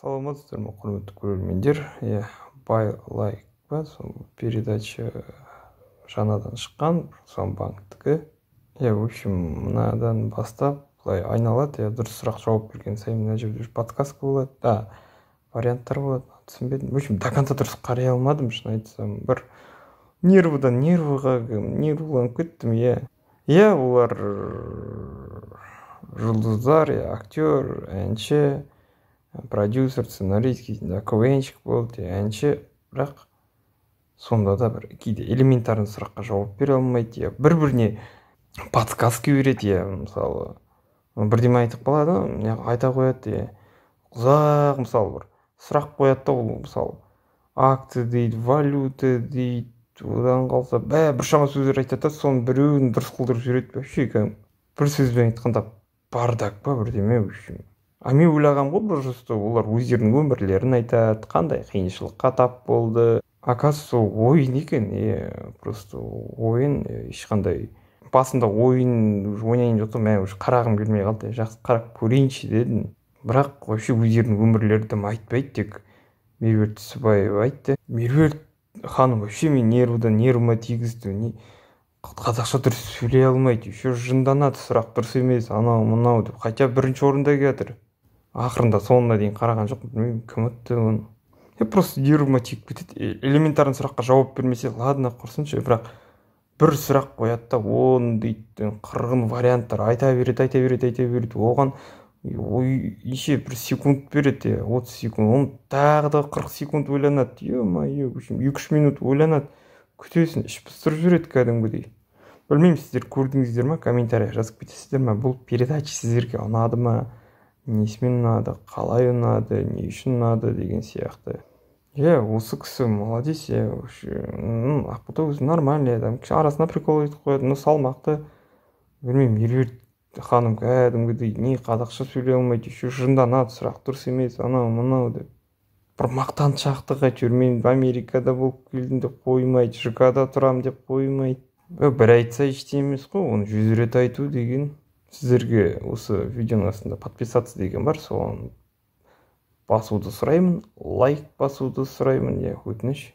саламатсыздар ма құрметті көрермендер иә бай лайк па сол передача э, жаңадан шыққан руслан банктікі иә в общем мынадан бастап былай айналады иә дұрыс сұрақ жауап берген сайын мына жерде подсказка болады да варианттар болады түсінбедім в общем до конца дұрыс қарай алмадым шын айтсам бір нервыдан нервыға нервыланып кеттім иә иә олар э, жұлдыздар иә актер әнші продюсер сценарист кезінде квнщик болды и әнші бірақ сонда да бір кейде элементарный сұраққа жауап бере алмайды иә бір біріне подсказка береді иә мысалы бірдеме айтып қалады айта қояды иә ұзақ мысалы бір сұрақ қояды да ол мысалы акты дейді валюта дейді одан қалса бә біршама сөздер айтады да соның біреуін дұрыс қылдырып жібереді вообще кәдімгі бір сөзбен айтқанда бардак па бірдеме в общем а мен ойлағанмын ғой просто олар өздерінің өмірлерін айтады қандай қиыншылыққа тап болды оказывается ойын екен е просто ойын ешқандай басында ойын ойнайын деп мә уже қарағым келмей қалды жақсы қарап көрейінші дедім бірақ вообще өздерінің өмірлері дым айтпайды тек меруерт түсібаева айтты меруерт ханым вообще мен нервыдан нервыма тигізді не қазақша дұрыс сөйлей алмайды еще жынданады сұрақ дұрыс емес анау мынау деп хотя бірінші орында келе жатыр ақырында соңына дейін қараған жоқпын білмеймін кім өтті оны е просто нервыма тиіп кетеді элементарный сұраққа жауап бермесе ладно құрсыншы бірақ бір сұрақ қояды да он дейді қырғын варианттар айта береді айта береді айта береді оған ой неше бір секунд береді отыз секунд оны тағы да қырық секунд ойланады е мое екі үш минут ойланады күтесің іш пыстырып жібереді кәдімгідей білмеймін сіздер көрдіңіздер ма комментарий жазып кетесіздер ма бұл передача сіздерге ұнады ма несімен ұнады қалай ұнады не үшін ұнады деген сияқты иә осы кісі молодец иә ақбота өзі нормальный адам арасына прикол айтып қояды но салмақты білмеймін меруерт ханым кәдімгідей не қазақша сөйлей алмайды еще жынданады сұрақ дұрыс емес анау мынау деп бір мақтаншақтық әйтеуір мен америкада болып келдім деп қоймайды жк да тұрамын деп қоймайды бір айтса ештеңе емес қой оны жүз рет айту деген сіздерге осы видеоның астында подписаться деген бар соған басуды сұраймын лайк басуды сұраймын иә өтініш